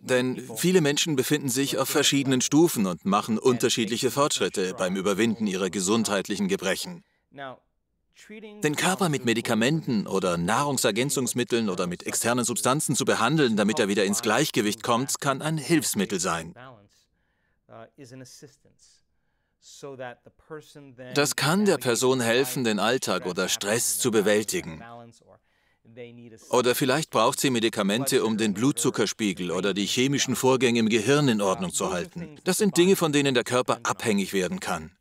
Denn viele Menschen befinden sich auf verschiedenen Stufen und machen unterschiedliche Fortschritte beim Überwinden ihrer gesundheitlichen Gebrechen. Den Körper mit Medikamenten oder Nahrungsergänzungsmitteln oder mit externen Substanzen zu behandeln, damit er wieder ins Gleichgewicht kommt, kann ein Hilfsmittel sein. Uh, das kann der Person helfen, den Alltag oder Stress zu bewältigen. Oder vielleicht braucht sie Medikamente, um den Blutzuckerspiegel oder die chemischen Vorgänge im Gehirn in Ordnung zu halten. Das sind Dinge, von denen der Körper abhängig werden kann.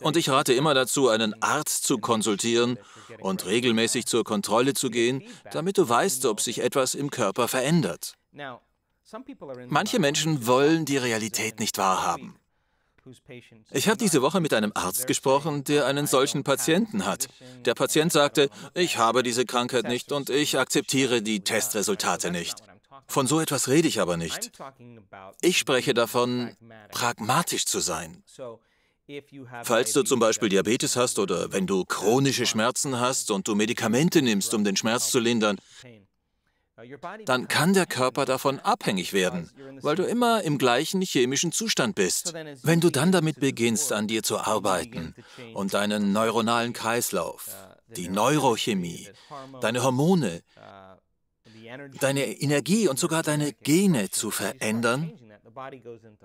Und ich rate immer dazu, einen Arzt zu konsultieren und regelmäßig zur Kontrolle zu gehen, damit du weißt, ob sich etwas im Körper verändert. Manche Menschen wollen die Realität nicht wahrhaben. Ich habe diese Woche mit einem Arzt gesprochen, der einen solchen Patienten hat. Der Patient sagte, ich habe diese Krankheit nicht und ich akzeptiere die Testresultate nicht. Von so etwas rede ich aber nicht. Ich spreche davon, pragmatisch zu sein. Falls du zum Beispiel Diabetes hast oder wenn du chronische Schmerzen hast und du Medikamente nimmst, um den Schmerz zu lindern, dann kann der Körper davon abhängig werden, weil du immer im gleichen chemischen Zustand bist. Wenn du dann damit beginnst, an dir zu arbeiten und deinen neuronalen Kreislauf, die Neurochemie, deine Hormone, deine Energie und sogar deine Gene zu verändern,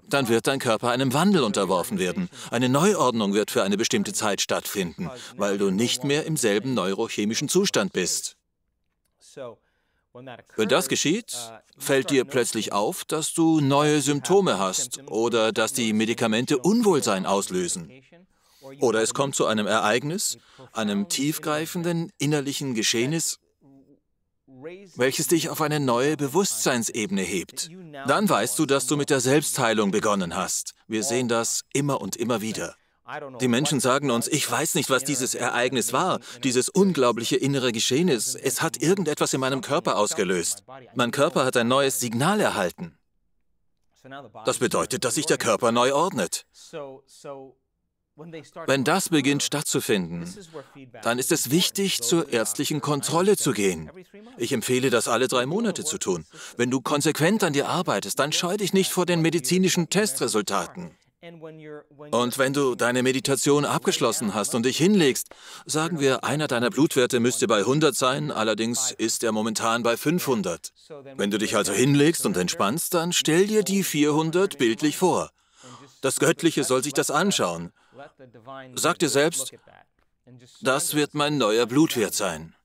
dann wird dein Körper einem Wandel unterworfen werden. Eine Neuordnung wird für eine bestimmte Zeit stattfinden, weil du nicht mehr im selben neurochemischen Zustand bist. Wenn das geschieht, fällt dir plötzlich auf, dass du neue Symptome hast oder dass die Medikamente Unwohlsein auslösen. Oder es kommt zu einem Ereignis, einem tiefgreifenden innerlichen Geschehnis, welches dich auf eine neue Bewusstseinsebene hebt. Dann weißt du, dass du mit der Selbstheilung begonnen hast. Wir sehen das immer und immer wieder. Die Menschen sagen uns, ich weiß nicht, was dieses Ereignis war, dieses unglaubliche innere Geschehen ist. Es hat irgendetwas in meinem Körper ausgelöst. Mein Körper hat ein neues Signal erhalten. Das bedeutet, dass sich der Körper neu ordnet. Wenn das beginnt stattzufinden, dann ist es wichtig, zur ärztlichen Kontrolle zu gehen. Ich empfehle das alle drei Monate zu tun. Wenn du konsequent an dir arbeitest, dann scheu dich nicht vor den medizinischen Testresultaten. Und wenn du deine Meditation abgeschlossen hast und dich hinlegst, sagen wir, einer deiner Blutwerte müsste bei 100 sein, allerdings ist er momentan bei 500. Wenn du dich also hinlegst und entspannst, dann stell dir die 400 bildlich vor. Das Göttliche soll sich das anschauen. Sag dir selbst, das wird mein neuer Blutwert sein.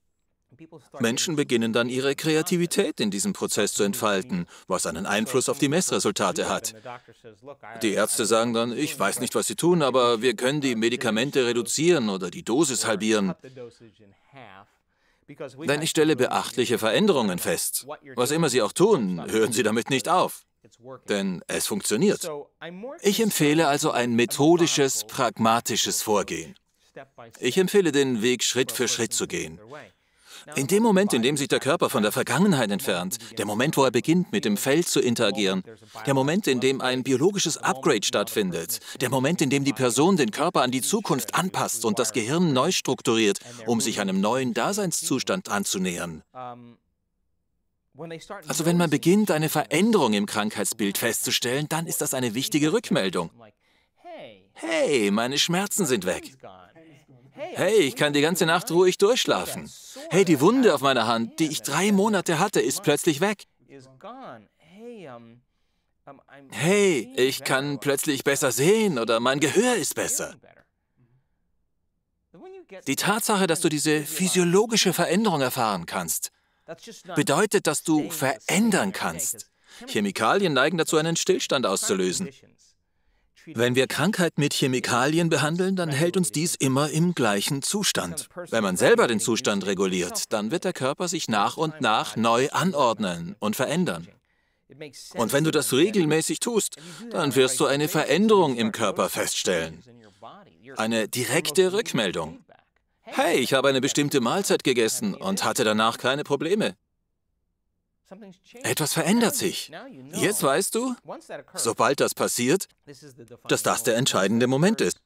Menschen beginnen dann ihre Kreativität in diesem Prozess zu entfalten, was einen Einfluss auf die Messresultate hat. Die Ärzte sagen dann, ich weiß nicht, was sie tun, aber wir können die Medikamente reduzieren oder die Dosis halbieren. Denn ich stelle beachtliche Veränderungen fest. Was immer Sie auch tun, hören Sie damit nicht auf. Denn es funktioniert. Ich empfehle also ein methodisches, pragmatisches Vorgehen. Ich empfehle den Weg Schritt für Schritt zu gehen. In dem Moment, in dem sich der Körper von der Vergangenheit entfernt, der Moment, wo er beginnt, mit dem Feld zu interagieren, der Moment, in dem ein biologisches Upgrade stattfindet, der Moment, in dem die Person den Körper an die Zukunft anpasst und das Gehirn neu strukturiert, um sich einem neuen Daseinszustand anzunähern. Ähm, also wenn man beginnt, eine Veränderung im Krankheitsbild festzustellen, dann ist das eine wichtige Rückmeldung. Hey, meine Schmerzen sind weg. Hey, ich kann die ganze Nacht ruhig durchschlafen hey, die Wunde auf meiner Hand, die ich drei Monate hatte, ist plötzlich weg. Hey, ähm, ähm, ich kann plötzlich besser sehen oder mein Gehör ist besser. Die Tatsache, dass du diese physiologische Veränderung erfahren kannst, bedeutet, dass du verändern kannst. Chemikalien neigen dazu, einen Stillstand auszulösen. Wenn wir Krankheit mit Chemikalien behandeln, dann hält uns dies immer im gleichen Zustand. Wenn man selber den Zustand reguliert, dann wird der Körper sich nach und nach neu anordnen und verändern. Und wenn du das regelmäßig tust, dann wirst du eine Veränderung im Körper feststellen. Eine direkte Rückmeldung. Hey, ich habe eine bestimmte Mahlzeit gegessen und hatte danach keine Probleme. Etwas verändert sich. Jetzt weißt du, sobald das passiert, dass das der entscheidende Moment ist.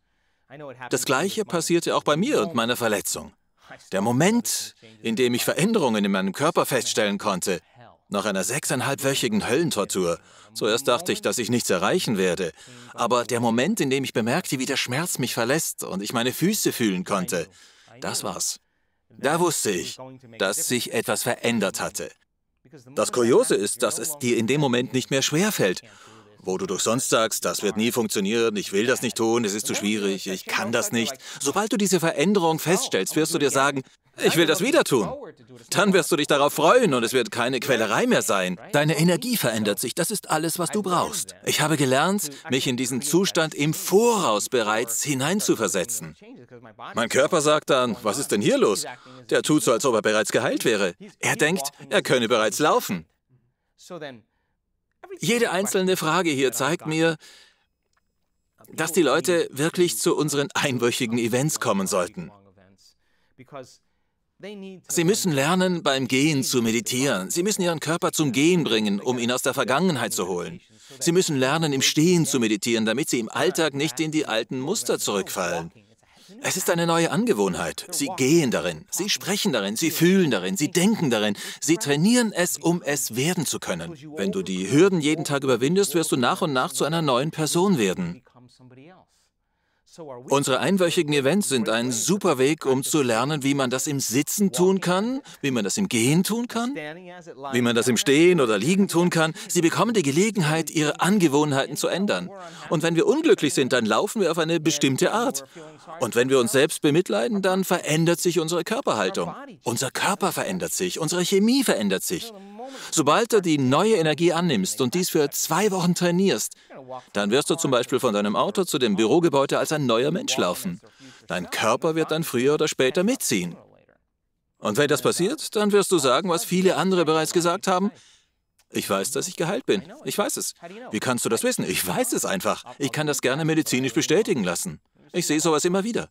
Das gleiche passierte auch bei mir und meiner Verletzung. Der Moment, in dem ich Veränderungen in meinem Körper feststellen konnte, nach einer sechseinhalbwöchigen Höllentortur. Zuerst dachte ich, dass ich nichts erreichen werde. Aber der Moment, in dem ich bemerkte, wie der Schmerz mich verlässt und ich meine Füße fühlen konnte, das war's. Da wusste ich, dass sich etwas verändert hatte. Das Kuriose ist, dass es dir in dem Moment nicht mehr schwer fällt, wo du doch sonst sagst, das wird nie funktionieren, ich will das nicht tun, es ist zu schwierig, ich kann das nicht. Sobald du diese oh, Veränderung oh, feststellst, oh, wirst du dir sagen, ich will das wieder tun. Dann wirst du dich darauf freuen und es wird keine Quälerei mehr sein. Deine Energie verändert sich, das ist alles, was du brauchst. Ich habe gelernt, mich in diesen Zustand im Voraus bereits hineinzuversetzen. Mein Körper sagt dann, was ist denn hier los? Der tut so, als ob er bereits geheilt wäre. Er denkt, er könne bereits laufen. Jede einzelne Frage hier zeigt mir, dass die Leute wirklich zu unseren einwöchigen Events kommen sollten. Sie müssen lernen, beim Gehen zu meditieren. Sie müssen Ihren Körper zum Gehen bringen, um ihn aus der Vergangenheit zu holen. Sie müssen lernen, im Stehen zu meditieren, damit Sie im Alltag nicht in die alten Muster zurückfallen. Es ist eine neue Angewohnheit. Sie gehen darin, sie sprechen darin, sie fühlen darin, sie denken darin, sie trainieren es, um es werden zu können. Wenn du die Hürden jeden Tag überwindest, wirst du nach und nach zu einer neuen Person werden. Unsere einwöchigen Events sind ein super Weg, um zu lernen, wie man das im Sitzen tun kann, wie man das im Gehen tun kann, wie man das im Stehen oder Liegen tun kann. Sie bekommen die Gelegenheit, ihre Angewohnheiten zu ändern. Und wenn wir unglücklich sind, dann laufen wir auf eine bestimmte Art. Und wenn wir uns selbst bemitleiden, dann verändert sich unsere Körperhaltung. Unser Körper verändert sich, unsere Chemie verändert sich. Sobald du die neue Energie annimmst und dies für zwei Wochen trainierst, dann wirst du zum Beispiel von deinem Auto zu dem Bürogebäude als ein ein neuer Mensch laufen. Dein Körper wird dann früher oder später mitziehen. Und wenn das passiert, dann wirst du sagen, was viele andere bereits gesagt haben. Ich weiß, dass ich geheilt bin. Ich weiß es. Wie kannst du das wissen? Ich weiß es einfach. Ich kann das gerne medizinisch bestätigen lassen. Ich sehe sowas immer wieder.